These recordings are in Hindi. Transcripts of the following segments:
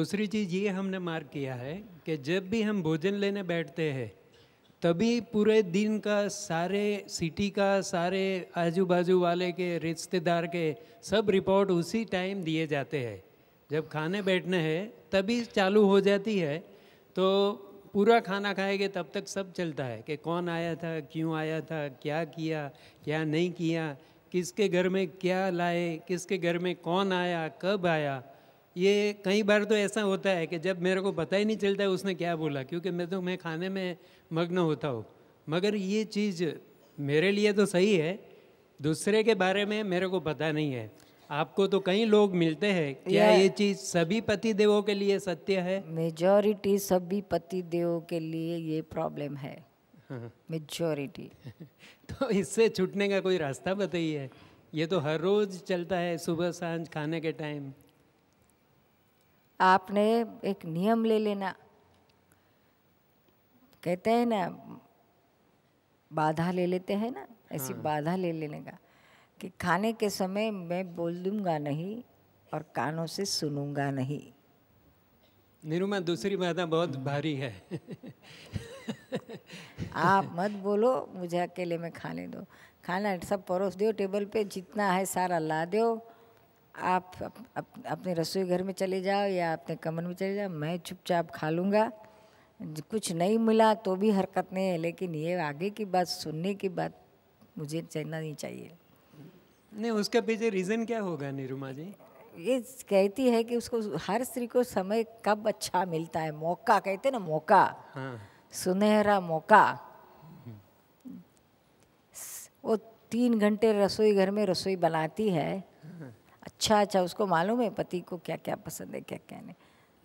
दूसरी चीज़ ये हमने मार्क किया है कि जब भी हम भोजन लेने बैठते हैं तभी पूरे दिन का सारे सिटी का सारे आजू बाजू वाले के रिश्तेदार के सब रिपोर्ट उसी टाइम दिए जाते हैं जब खाने बैठने हैं तभी चालू हो जाती है तो पूरा खाना खाएंगे तब तक सब चलता है कि कौन आया था क्यों आया था क्या किया क्या नहीं किया किसके घर में क्या लाए किसके घर में कौन आया कब आया ये कई बार तो ऐसा होता है कि जब मेरे को पता ही नहीं चलता है उसने क्या बोला क्योंकि मैं तो मैं खाने में मग्न होता हूँ मगर ये चीज़ मेरे लिए तो सही है दूसरे के बारे में मेरे को पता नहीं है आपको तो कई लोग मिलते हैं क्या ये, ये चीज सभी पति देवों के लिए सत्य है मेजोरिटी सभी पति देवों के लिए ये प्रॉब्लम है मेजोरिटी हाँ। तो इससे छूटने का कोई रास्ता बताइए ये तो हर रोज चलता है सुबह सांझ खाने के टाइम आपने एक नियम ले लेना कहते हैं ना बाधा ले लेते हैं ना ऐसी हाँ। बाधा ले लेने का कि खाने के समय मैं बोल दूंगा नहीं और कानों से सुनूंगा नहीं निरुमा दूसरी बाधा बहुत हम्म। भारी है आप मत बोलो मुझे अकेले में खाने दो खाना सब परोस दो टेबल पे जितना है सारा ला दो आप अप, अप, अपने रसोई घर में चले जाओ या अपने कमर में चले जाओ मैं चुपचाप खा लूँगा कुछ नहीं मिला तो भी हरकत नहीं है लेकिन ये आगे की बात सुनने की बात मुझे चलना नहीं चाहिए नहीं उसका पीछे रीज़न क्या होगा निरुमा जी ये कहती है कि उसको हर स्त्री को समय कब अच्छा मिलता है मौका कहते ना मौका हाँ। सुनहरा मौका हम्म। वो तीन घंटे रसोई घर में रसोई बनाती है अच्छा अच्छा उसको मालूम है पति को क्या क्या पसंद है क्या क्या नहीं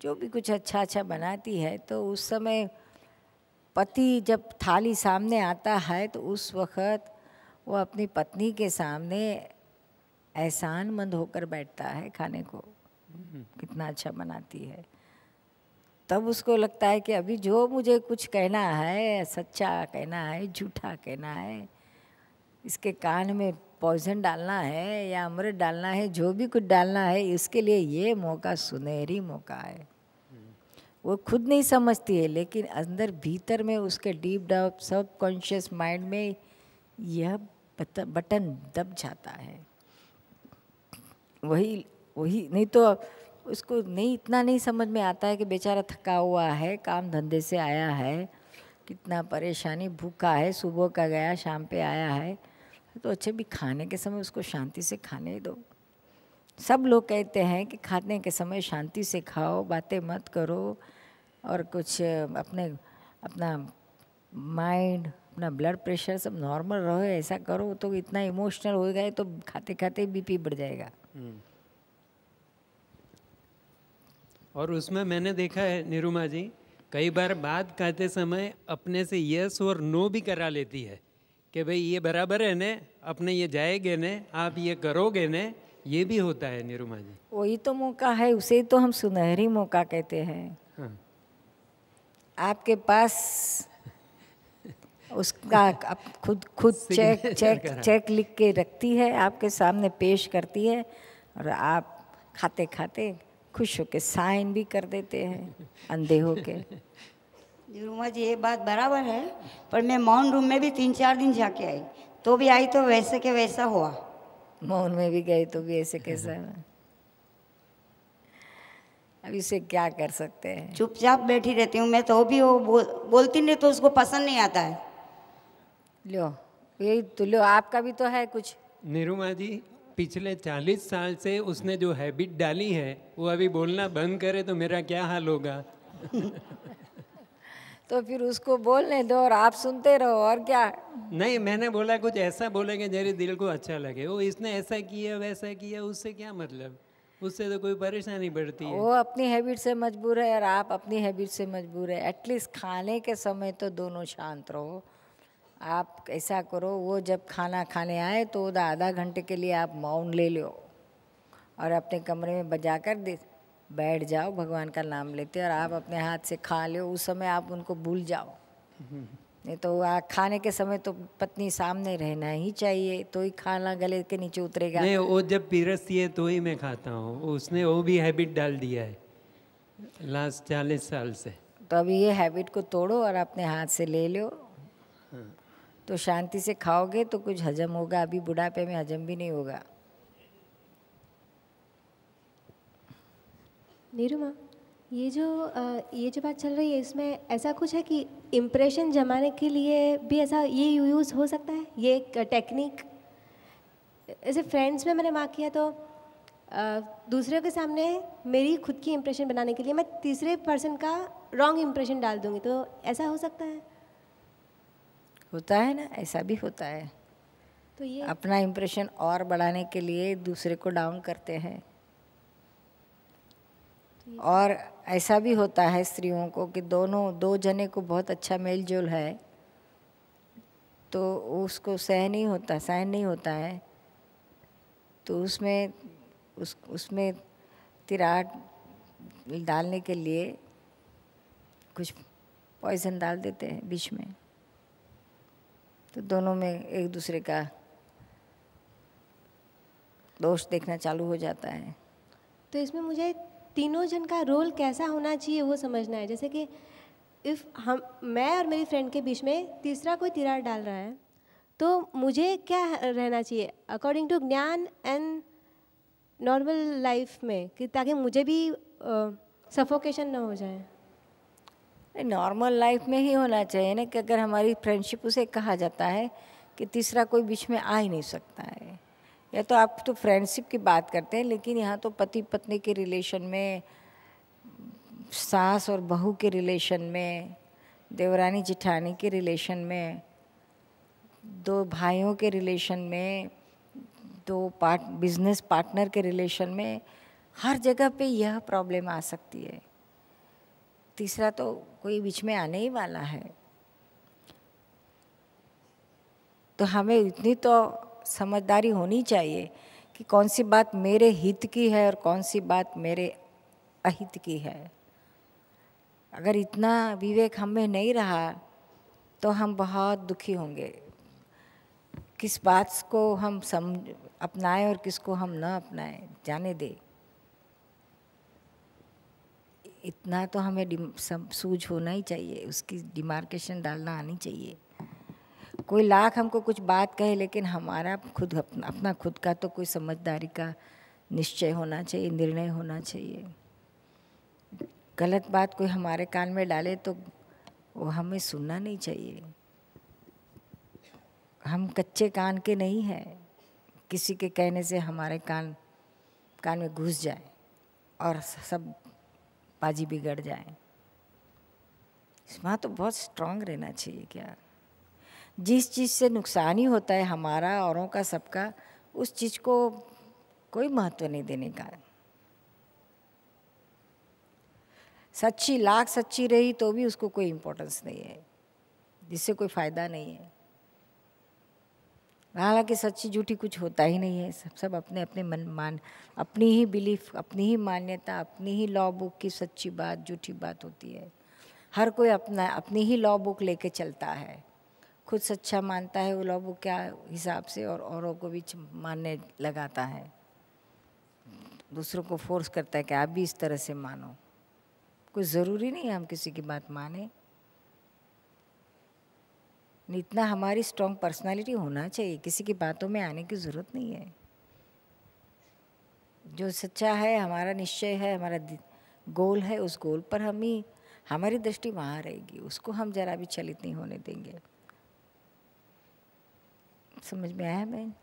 जो भी कुछ अच्छा अच्छा बनाती है तो उस समय पति जब थाली सामने आता है तो उस वक़्त वो अपनी पत्नी के सामने एहसानमंद होकर बैठता है खाने को कितना अच्छा बनाती है तब उसको लगता है कि अभी जो मुझे कुछ कहना है सच्चा कहना है झूठा कहना है इसके कान में पॉइजन डालना है या अमृत डालना है जो भी कुछ डालना है इसके लिए ये मौका सुनहरी मौका है वो खुद नहीं समझती है लेकिन अंदर भीतर में उसके deep down sub conscious mind में यह बटन दब जाता है वही वही नहीं तो उसको नहीं इतना नहीं समझ में आता है कि बेचारा थका हुआ है काम धंधे से आया है कितना परेशानी भूखा है सुबह का गया शाम पे आया है तो, तो अच्छे भी खाने के समय उसको शांति से खाने दो सब लोग कहते हैं कि खाने के समय शांति से खाओ बातें मत करो और कुछ अपने अपना माइंड अपना ब्लड प्रेशर सब नॉर्मल रहो ऐसा करो तो इतना इमोशनल हो गए तो खाते खाते बीपी बढ़ जाएगा हम्म। और उसमें मैंने देखा है निरुमा जी कई बार बात करते समय अपने से यस और नो भी करा लेती है कि भाई ये बराबर है ने अपने ये जाएंगे ने आप ये करोगे ने ये भी होता है निरुमा जी वही तो मौका है उसे तो हम सुनहरी मौका कहते हैं हाँ। आपके पास उसका आप खुद खुद चेक चेक चेक लिख के रखती है आपके सामने पेश करती है और आप खाते खाते खुश होके साइन भी कर देते हैं अंधे होके निरुमा जी ये बात बराबर है पर मैं मौन रूम में भी तीन चार दिन जाके आई तो भी आई तो वैसे के वैसा हुआ मौन में भी गई तो भी ऐसे कैसा अब इसे क्या कर सकते हैं चुपचाप बैठी रहती हूँ मैं तो भी वो बोलती नहीं तो उसको पसंद नहीं आता है लो यही तो लो आपका भी तो है कुछ निरुमा जी पिछले चालीस साल से उसने जो हैबिट डाली है वो अभी बोलना बंद करे तो मेरा क्या हाल होगा तो फिर उसको बोलने दो और आप सुनते रहो और क्या नहीं मैंने बोला कुछ ऐसा बोलेंगे मेरे दिल को अच्छा लगे वो इसने ऐसा किया वैसा किया उससे क्या मतलब उससे तो कोई परेशानी बढ़ती है वो अपनी हैबिट से मजबूर है और आप अपनी हैबिट से मजबूर है एटलीस्ट खाने के समय तो दोनों शांत रहो आप ऐसा करो वो जब खाना खाने आए तो आधा घंटे के लिए आप माउन ले लो और अपने कमरे में बजा कर दे बैठ जाओ भगवान का नाम लेते और आप अपने हाथ से खा लो उस समय आप उनको भूल जाओ नहीं तो आ, खाने के समय तो पत्नी सामने रहना ही चाहिए तो ही खाना गले के नीचे उतरेगा नहीं वो जब पीरसती है तो ही मैं खाता हूँ उसने वो भी हैबिट डाल दिया है लास्ट चालीस साल से तो अभी ये हैबिट को तोड़ो और अपने हाथ से ले लो हाँ। तो शांति से खाओगे तो कुछ हजम होगा अभी बुढ़ापे में हजम भी नहीं होगा निरुमा ये जो ये जो बात चल रही है इसमें ऐसा कुछ है कि इम्प्रेशन जमाने के लिए भी ऐसा ये यूज़ हो सकता है ये एक टेक्निक ऐसे फ्रेंड्स में मैंने माँ किया तो दूसरे के सामने मेरी खुद की इम्प्रेशन बनाने के लिए मैं तीसरे पर्सन का रॉन्ग इम्प्रेशन डाल दूँगी तो ऐसा हो सकता है होता है ना ऐसा भी होता है तो ये अपना इम्प्रेशन और बढ़ाने के लिए दूसरे को डाउन करते हैं और ऐसा भी होता है स्त्रियों को कि दोनों दो जने को बहुत अच्छा मेल जोल है तो उसको सहन नहीं होता सहन नहीं होता है तो उसमें उस उसमें तिराट डालने के लिए कुछ पॉइजन डाल देते हैं बीच में तो दोनों में एक दूसरे का दोष देखना चालू हो जाता है तो इसमें मुझे तीनों जन का रोल कैसा होना चाहिए वो समझना है जैसे कि इफ़ हम मैं और मेरी फ्रेंड के बीच में तीसरा कोई तिरार डाल रहा है तो मुझे क्या रहना चाहिए अकॉर्डिंग टू ज्ञान एंड नॉर्मल लाइफ में कि ताकि मुझे भी सफोकेशन ना हो जाए नॉर्मल लाइफ में ही होना चाहिए ना कि अगर हमारी फ्रेंडशिप उसे कहा जाता है कि तीसरा कोई बीच में आ ही नहीं सकता है या तो आप तो फ्रेंडशिप की बात करते हैं लेकिन यहाँ तो पति पत्नी के रिलेशन में सास और बहू के रिलेशन में देवरानी जिठानी के रिलेशन में दो भाइयों के रिलेशन में दो पार्ट बिजनेस पार्टनर के रिलेशन में हर जगह पे यह प्रॉब्लम आ सकती है तीसरा तो कोई बीच में आने ही वाला है तो हमें इतनी तो समझदारी होनी चाहिए कि कौन सी बात मेरे हित की है और कौन सी बात मेरे अहित की है अगर इतना विवेक हमें नहीं रहा तो हम बहुत दुखी होंगे किस बात को हम समझ अपनाएं और किसको हम न अपनाएं जाने दें इतना तो हमें सब सूझ होना ही चाहिए उसकी डिमार्केशन डालना आनी चाहिए कोई लाख हमको कुछ बात कहे लेकिन हमारा खुद अपना अपना खुद का तो कोई समझदारी का निश्चय होना चाहिए निर्णय होना चाहिए गलत बात कोई हमारे कान में डाले तो वो हमें सुनना नहीं चाहिए हम कच्चे कान के नहीं हैं किसी के कहने से हमारे कान कान में घुस जाए और सब बाजी बिगड़ जाए इस तो बहुत स्ट्रांग रहना चाहिए क्या जिस चीज़ से नुकसान ही होता है हमारा औरों का सबका उस चीज़ को कोई महत्व नहीं देने का सच्ची लाख सच्ची रही तो भी उसको कोई इम्पोर्टेंस नहीं है जिससे कोई फ़ायदा नहीं है हालांकि सच्ची झूठी कुछ होता ही नहीं है सब सब अपने अपने मन मान अपनी ही बिलीफ अपनी ही मान्यता अपनी ही लॉ बुक की सच्ची बात झूठी बात होती है हर कोई अपना अपनी ही लॉ बुक लेके चलता है खुद सच्चा मानता है वो लोग क्या हिसाब से और औरों को भी मानने लगाता है दूसरों को फोर्स करता है कि आप भी इस तरह से मानो कोई ज़रूरी नहीं है हम किसी की बात माने इतना हमारी स्ट्रॉन्ग पर्सनालिटी होना चाहिए किसी की बातों में आने की ज़रूरत नहीं है जो सच्चा है हमारा निश्चय है हमारा गोल है उस गोल पर हम ही हमारी दृष्टि वहाँ रहेगी उसको हम जरा भी चलित नहीं होने देंगे समझ में आया बहन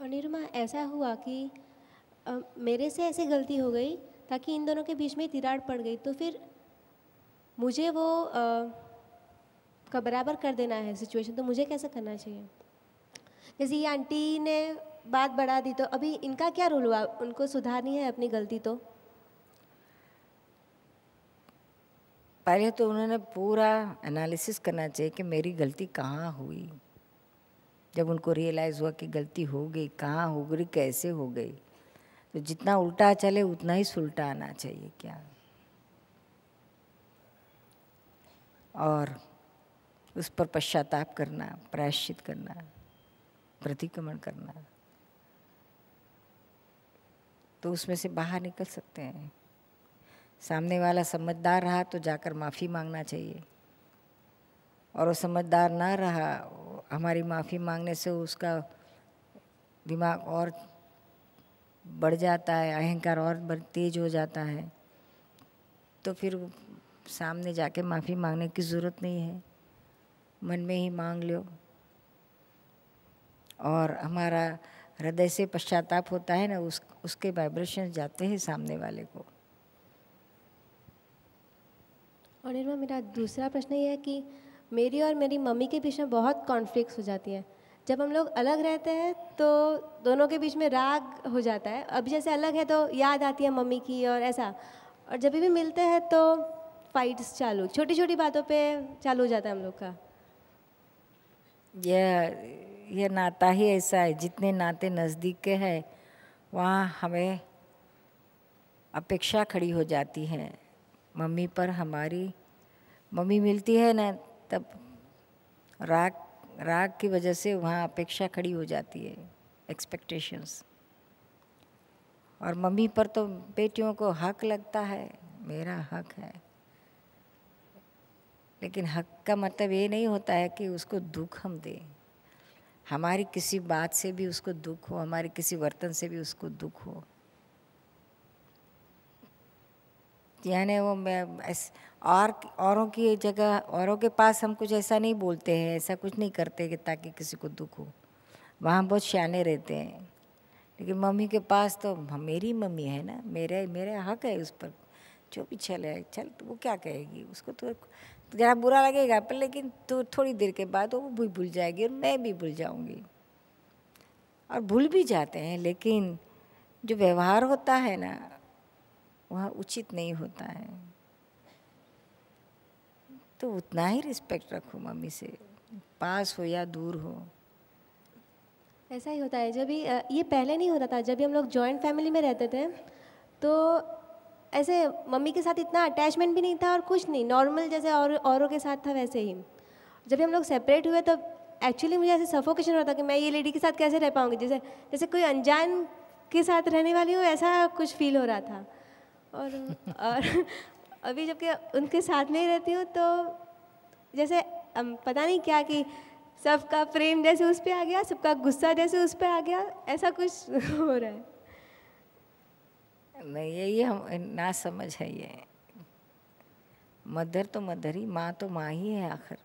और निरुमा ऐसा हुआ कि आ, मेरे से ऐसी गलती हो गई ताकि इन दोनों के बीच में तिराड़ पड़ गई तो फिर मुझे वो का बराबर कर देना है सिचुएशन तो मुझे कैसे करना चाहिए जैसे ये आंटी ने बात बढ़ा दी तो अभी इनका क्या रोल हुआ उनको सुधारनी है अपनी गलती तो पहले तो उन्होंने पूरा एनालिसिस करना चाहिए कि मेरी गलती कहाँ हुई जब उनको रियलाइज़ हुआ कि गलती हो गई कहाँ हो गई कैसे हो गई तो जितना उल्टा चले उतना ही सुलटा आना चाहिए क्या और उस पर पश्चाताप करना प्रायश्चित करना प्रतिक्रमण करना तो उसमें से बाहर निकल सकते हैं सामने वाला समझदार रहा तो जाकर माफ़ी मांगना चाहिए और वो समझदार ना रहा हमारी माफ़ी मांगने से उसका दिमाग और बढ़ जाता है अहंकार और तेज हो जाता है तो फिर सामने जाके माफ़ी मांगने की ज़रूरत नहीं है मन में ही मांग लो और हमारा हृदय से पश्चाताप होता है ना उस उसके वाइब्रेशन जाते हैं सामने वाले को और निर्मा मेरा दूसरा प्रश्न ये है कि मेरी और मेरी मम्मी के बीच में बहुत कॉन्फ्लिक्ट हो जाती है जब हम लोग अलग रहते हैं तो दोनों के बीच में राग हो जाता है अभी जैसे अलग है तो याद आती है मम्मी की और ऐसा और जब भी मिलते हैं तो फाइट्स चालू छोटी छोटी बातों पे चालू हो जाता है हम लोग का यह यह नाता ही ऐसा है जितने नाते नज़दीक के हैं वहाँ हमें अपेक्षा खड़ी हो जाती है मम्मी पर हमारी मम्मी मिलती है ना तब राग राग की वजह से वहाँ अपेक्षा खड़ी हो जाती है एक्सपेक्टेशंस और मम्मी पर तो बेटियों को हक लगता है मेरा हक है लेकिन हक का मतलब ये नहीं होता है कि उसको दुख हम दें हमारी किसी बात से भी उसको दुख हो हमारे किसी बर्तन से भी उसको दुख हो यानी वो मैं और औरों की जगह औरों के पास हम कुछ ऐसा नहीं बोलते हैं ऐसा कुछ नहीं करते कि ताकि किसी को दुख हो वहाँ बहुत श्याने रहते हैं लेकिन मम्मी के पास तो मेरी मम्मी है ना मेरे मेरा हक है उस पर जो भी चले चल तो वो क्या कहेगी उसको तो ज़रा बुरा लगेगा पर लेकिन तो थोड़ी देर के बाद वो भी भूल जाएगी और मैं भी भूल जाऊँगी और भूल भी जाते हैं लेकिन जो व्यवहार होता है ना वह उचित नहीं होता है तो उतना ही रिस्पेक्ट रखो मम्मी से पास हो या दूर हो ऐसा ही होता है जब भी ये पहले नहीं होता था जब भी हम लोग जॉइंट फैमिली में रहते थे तो ऐसे मम्मी के साथ इतना अटैचमेंट भी नहीं था और कुछ नहीं नॉर्मल जैसे और औरों के साथ था वैसे ही जब हम लोग सेपरेट हुए तब तो एक्चुअली मुझे ऐसे सफोकेशन होता कि मैं ये लेडी के साथ कैसे रह पाऊँगी जैसे जैसे कोई अनजान के साथ रहने वाली हूँ ऐसा कुछ फील हो रहा था और और अभी जबकि उनके साथ में ही रहती हूँ तो जैसे पता नहीं क्या कि सबका प्रेम जैसे उस पर आ गया सबका गुस्सा जैसे उस पर आ गया ऐसा कुछ हो रहा है नहीं ये ये हम ना समझ है ये मदर तो मदर ही माँ तो माँ ही है आखिर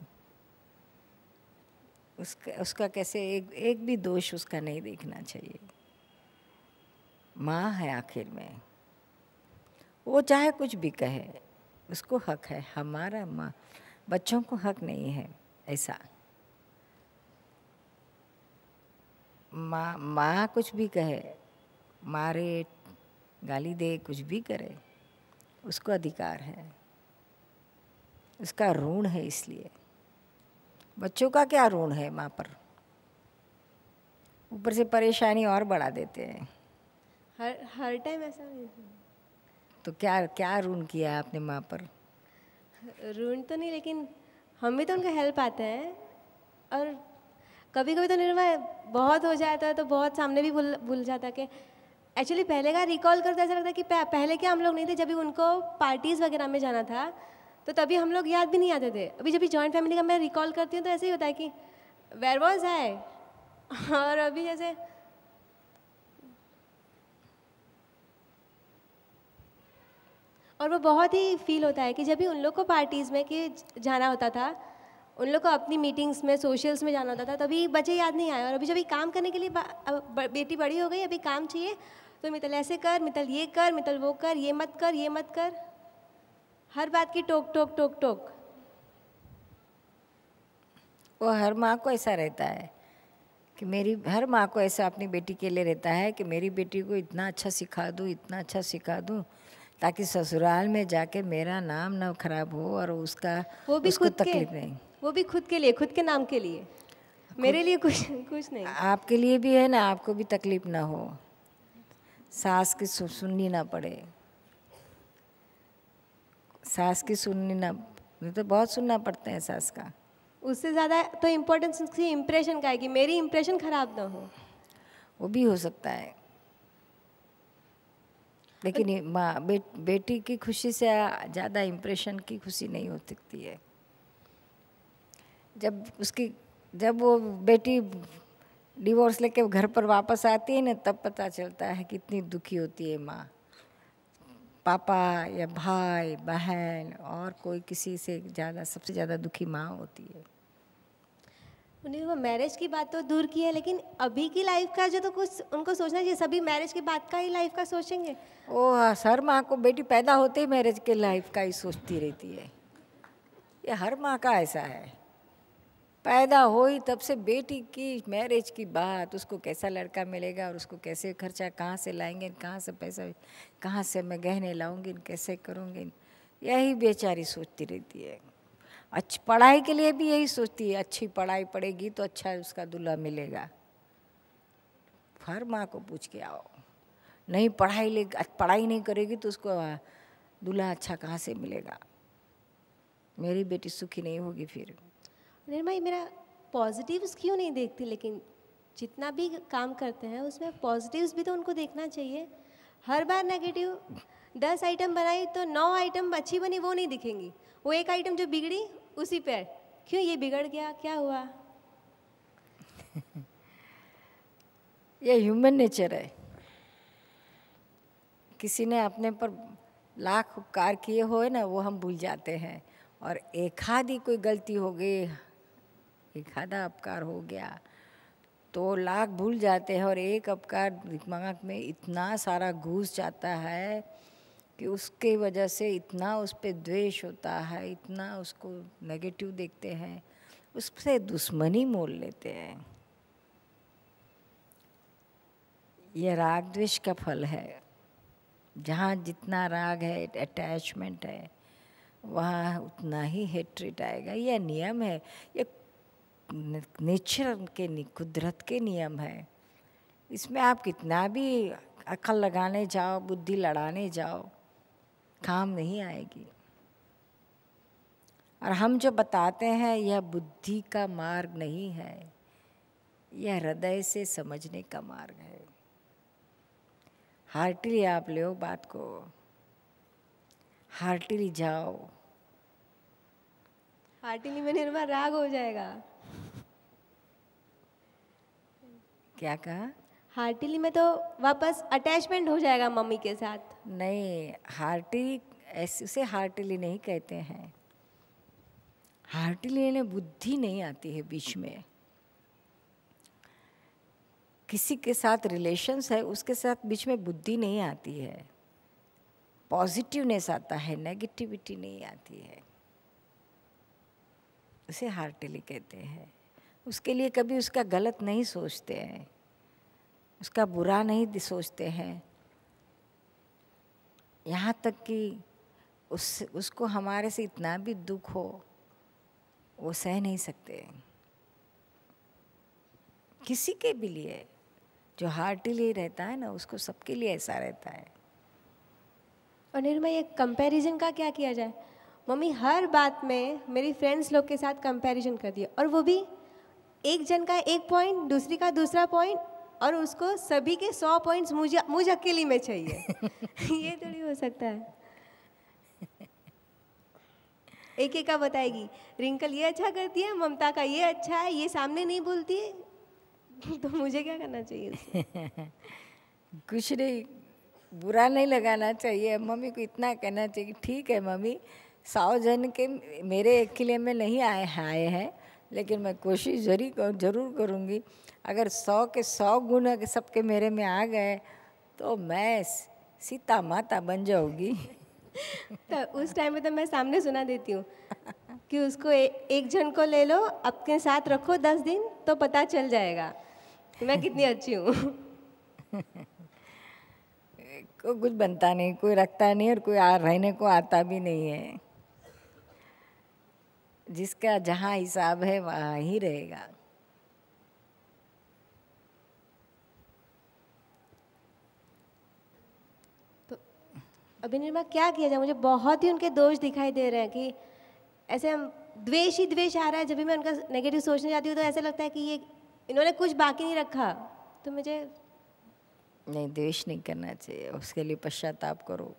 उसका उसका कैसे एक एक भी दोष उसका नहीं देखना चाहिए माँ है आखिर में वो चाहे कुछ भी कहे उसको हक है हमारा माँ बच्चों को हक नहीं है ऐसा माँ माँ कुछ भी कहे मारे गाली दे कुछ भी करे उसको अधिकार है उसका ऋण है इसलिए बच्चों का क्या ऋण है माँ पर ऊपर से परेशानी और बढ़ा देते हैं हर हर टाइम ऐसा नहीं तो क्या क्या रून किया है आपने माँ पर रून तो नहीं लेकिन हम भी तो उनका हेल्प आते हैं और कभी कभी तो निर्मा बहुत हो जाता है तो बहुत सामने भी भूल भूल जाता कि एक्चुअली पहले का रिकॉल करते ऐसा लगता है कि पहले क्या हम लोग नहीं थे जब भी उनको पार्टीज़ वगैरह में जाना था तो तभी हम लोग याद भी नहीं आते थे अभी जब भी जॉइंट फैमिली का मैं रिकॉल करती हूँ तो ऐसे ही होता है कि वेर वॉज है और अभी जैसे और वो बहुत ही फील होता है कि जब भी उन लोग को पार्टीज़ में कि जाना होता था उन लोग को अपनी मीटिंग्स में सोशल्स में जाना होता था तभी बच्चे याद नहीं आए और अभी जब काम करने के लिए बेटी बड़ी हो गई अभी काम चाहिए तो मितल ऐसे कर मितल ये कर मितल वो कर ये मत कर ये मत कर हर बात की टोक टोक टोक टोक वो हर माँ को ऐसा रहता है कि मेरी हर माँ को ऐसा अपनी बेटी के लिए रहता है कि मेरी बेटी को इतना अच्छा सिखा दूँ इतना अच्छा सिखा दूँ ताकि ससुराल में जाके मेरा नाम ना खराब हो और उसका वो भी खुद तकलीफ नहीं वो भी खुद के लिए खुद के नाम के लिए मेरे लिए कुछ कुछ नहीं आपके लिए भी है ना आपको भी तकलीफ ना हो सास की सुननी ना पड़े सास की सुननी ना तो बहुत सुनना पड़ता है सास का उससे ज़्यादा तो इम्पोर्टेंस उसकी इम्प्रेशन का है कि मेरी इम्प्रेशन ख़राब ना हो वो भी हो सकता है लेकिन माँ बे, बेटी की खुशी से ज़्यादा इम्प्रेशन की खुशी नहीं हो सकती है जब उसकी जब वो बेटी डिवोर्स लेके घर पर वापस आती है ना तब पता चलता है कितनी दुखी होती है माँ पापा या भाई बहन और कोई किसी से ज़्यादा सबसे ज़्यादा दुखी माँ होती है उन्हें वो मैरिज की बात तो दूर की है लेकिन अभी की लाइफ का जो तो कुछ उनको सोचना चाहिए सभी मैरिज की बात का ही लाइफ का सोचेंगे ओ हाँ, हर माँ को बेटी पैदा होते ही मैरिज के लाइफ का ही सोचती रहती है ये हर माँ का ऐसा है पैदा हो ही तब से बेटी की मैरिज की बात उसको कैसा लड़का मिलेगा और उसको कैसे खर्चा कहाँ से लाएंगे कहाँ से पैसा कहाँ से मैं गहने लाऊंगी कैसे करूँगी यही बेचारी सोचती रहती है अच्छी पढ़ाई के लिए भी यही सोचती है अच्छी पढ़ाई पड़ेगी तो अच्छा उसका दूल्हा मिलेगा हर माँ को पूछ के आओ नहीं पढ़ाई ले पढ़ाई नहीं करेगी तो उसको दूल्हा अच्छा कहाँ से मिलेगा मेरी बेटी सुखी नहीं होगी फिर भाई मेरा पॉजिटिव्स क्यों नहीं देखती लेकिन जितना भी काम करते हैं उसमें पॉजिटिव्स भी तो उनको देखना चाहिए हर बार नेगेटिव दस आइटम बनाई तो नौ आइटम अच्छी बनी वो नहीं दिखेंगी वो एक आइटम जो बिगड़ी उसी पैर क्यों ये बिगड़ गया क्या हुआ ये ह्यूमन नेचर है किसी ने अपने पर लाख उपकार किए हो ना वो हम भूल जाते हैं और एक आधी कोई गलती हो गई एक आधा अपकार हो गया तो लाख भूल जाते हैं और एक अपकार दिमाग में इतना सारा घूस जाता है कि उसके वजह से इतना उस पर द्वेष होता है इतना उसको नेगेटिव देखते हैं उससे दुश्मनी मोल लेते हैं यह राग द्वेष का फल है जहाँ जितना राग है अटैचमेंट है वहाँ उतना ही हेट्रिट आएगा यह नियम है यह नेचर के कुदरत के नियम है इसमें आप कितना भी अकल लगाने जाओ बुद्धि लड़ाने जाओ काम नहीं आएगी और हम जो बताते हैं यह बुद्धि का मार्ग नहीं है यह हृदय से समझने का मार्ग है हार्टिली आप लो बात को हार्टिली जाओ हार्टिली में निर्मा राग हो जाएगा क्या कहा हार्टिली में तो वापस अटैचमेंट हो जाएगा मम्मी के साथ नहीं हार्टिली ऐसे उसे हार्टिली नहीं कहते हैं हार्टिली ने बुद्धि नहीं आती है बीच में किसी के साथ रिलेशन्स है उसके साथ बीच में बुद्धि नहीं आती है पॉजिटिवनेस आता है नेगेटिविटी नहीं आती है उसे हार्टिली कहते हैं उसके लिए कभी उसका गलत नहीं सोचते हैं उसका बुरा नहीं सोचते हैं यहाँ तक कि उस उसको हमारे से इतना भी दुख हो वो सह नहीं सकते किसी के भी लिए जो हार्टिली रहता है ना उसको सबके लिए ऐसा रहता है अनिरमा ये कंपैरिजन का क्या किया जाए मम्मी हर बात में मेरी फ्रेंड्स लोग के साथ कंपैरिजन कर दिया और वो भी एक जन का एक पॉइंट दूसरी का दूसरा पॉइंट और उसको सभी के सौ पॉइंट्स मुझे मुझे अकेली में चाहिए ये थोड़ी हो सकता है एक एक का बताएगी रिंकल ये अच्छा करती है ममता का ये अच्छा है ये सामने नहीं बोलती है तो मुझे क्या करना चाहिए कुछ नहीं बुरा नहीं लगाना चाहिए मम्मी को इतना कहना चाहिए कि ठीक है मम्मी सौ जन के मेरे अकेले में नहीं आए आए हैं लेकिन मैं कोशिश जरी कर, जरूर करूँगी अगर सौ के सौ गुण अगर सबके मेरे में आ गए तो मैं सीता माता बन जाऊँगी तो उस टाइम में तो मैं सामने सुना देती हूँ कि उसको ए, एक जन को ले लो अपने साथ रखो दस दिन तो पता चल जाएगा कि मैं कितनी अच्छी हूँ कुछ बनता नहीं कोई रखता नहीं और कोई आ रहने को आता भी नहीं है जिसका जहाँ हिसाब है वहाँ ही रहेगा तो अभिनिर्मा क्या किया जाए मुझे बहुत ही उनके दोष दिखाई दे रहे हैं कि ऐसे हम द्वेष ही द्वेष आ रहा है जब भी मैं उनका नेगेटिव सोचने जाती हूँ तो ऐसा लगता है कि ये इन्होंने कुछ बाकी नहीं रखा तो मुझे नहीं द्वेष नहीं करना चाहिए उसके लिए पश्चाताप करो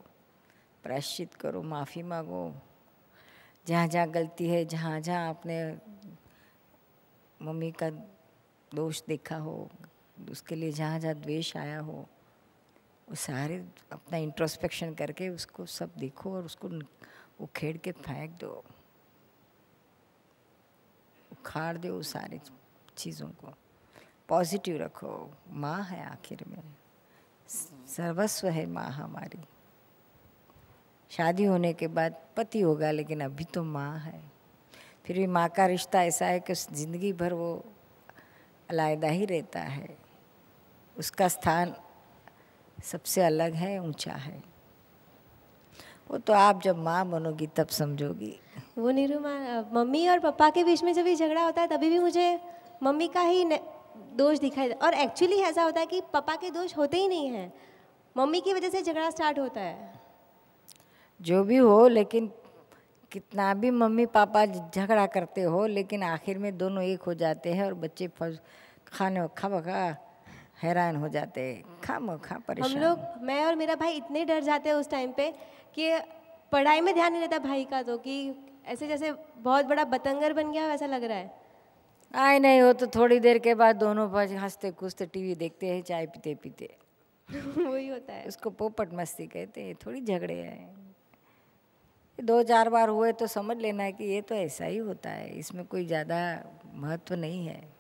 प्रायश्चित करो माफ़ी मांगो जहाँ जहाँ गलती है जहाँ जहाँ आपने मम्मी का दोष देखा हो उसके लिए जहाँ जहाँ द्वेष आया हो वो सारे अपना इंट्रोस्पेक्शन करके उसको सब देखो और उसको उखेड़ के फेंक दो उखाड़ दो सारी सारे चीज़ों को पॉजिटिव रखो माँ है आखिर में सर्वस्व है माँ हमारी शादी होने के बाद पति होगा लेकिन अभी तो माँ है फिर भी माँ का रिश्ता ऐसा है कि ज़िंदगी भर वो अलायदा ही रहता है उसका स्थान सबसे अलग है ऊंचा है वो तो आप जब माँ बनोगी तब समझोगी वो निरुमा मम्मी और पापा के बीच में जब भी झगड़ा होता है तभी भी मुझे मम्मी का ही दोष दिखाई और एक्चुअली ऐसा होता है कि पापा के दोष होते ही नहीं हैं मम्मी की वजह से झगड़ा स्टार्ट होता है जो भी हो लेकिन कितना भी मम्मी पापा झगड़ा करते हो लेकिन आखिर में दोनों एक हो जाते हैं और बच्चे खाने खा बखा हैरान हो जाते हैं खा खा परेशान हम लोग मैं और मेरा भाई इतने डर जाते हैं उस टाइम पे कि पढ़ाई में ध्यान नहीं रहता भाई का तो कि ऐसे जैसे बहुत बड़ा बतंगर बन गया वैसा लग रहा है आए नहीं हो तो थोड़ी देर के बाद दोनों पास हंसते कूदते टीवी देखते हैं चाय पीते पीते वही होता है उसको पोपट मस्ती कहते हैं थोड़ी झगड़े हैं दो चार बार हुए तो समझ लेना है कि ये तो ऐसा ही होता है इसमें कोई ज़्यादा महत्व नहीं है